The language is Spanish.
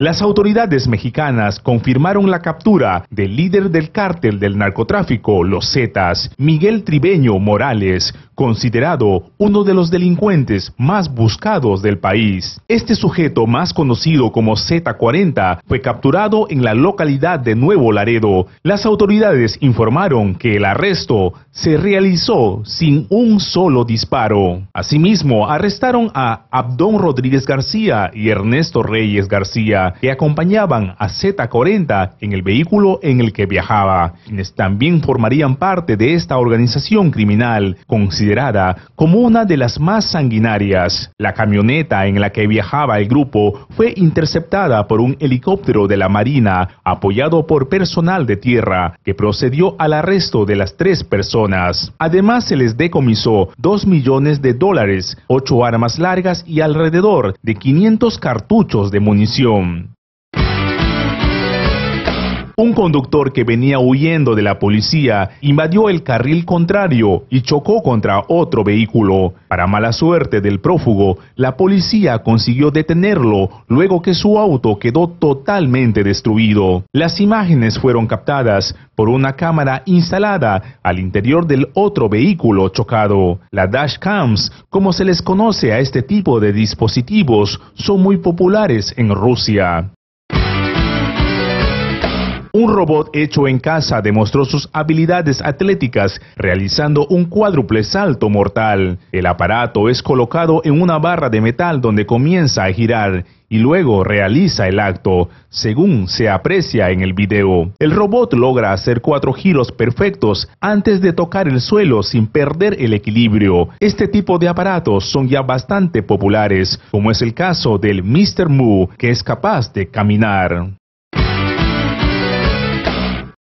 Las autoridades mexicanas confirmaron la captura del líder del cártel del narcotráfico, los Zetas, Miguel Tribeño Morales, considerado uno de los delincuentes más buscados del país. Este sujeto, más conocido como Z40, fue capturado en la localidad de Nuevo Laredo. Las autoridades informaron que el arresto se realizó sin un solo disparo. Asimismo, arrestaron a Abdón Rodríguez García y Ernesto Reyes García, que acompañaban a Z40 en el vehículo en el que viajaba, quienes también formarían parte de esta organización criminal, como una de las más sanguinarias. La camioneta en la que viajaba el grupo fue interceptada por un helicóptero de la Marina apoyado por personal de tierra que procedió al arresto de las tres personas. Además se les decomisó 2 millones de dólares, ocho armas largas y alrededor de 500 cartuchos de munición. Un conductor que venía huyendo de la policía invadió el carril contrario y chocó contra otro vehículo. Para mala suerte del prófugo, la policía consiguió detenerlo luego que su auto quedó totalmente destruido. Las imágenes fueron captadas por una cámara instalada al interior del otro vehículo chocado. Las cams, como se les conoce a este tipo de dispositivos, son muy populares en Rusia. Un robot hecho en casa demostró sus habilidades atléticas realizando un cuádruple salto mortal. El aparato es colocado en una barra de metal donde comienza a girar y luego realiza el acto, según se aprecia en el video. El robot logra hacer cuatro giros perfectos antes de tocar el suelo sin perder el equilibrio. Este tipo de aparatos son ya bastante populares, como es el caso del Mr. Moo, que es capaz de caminar.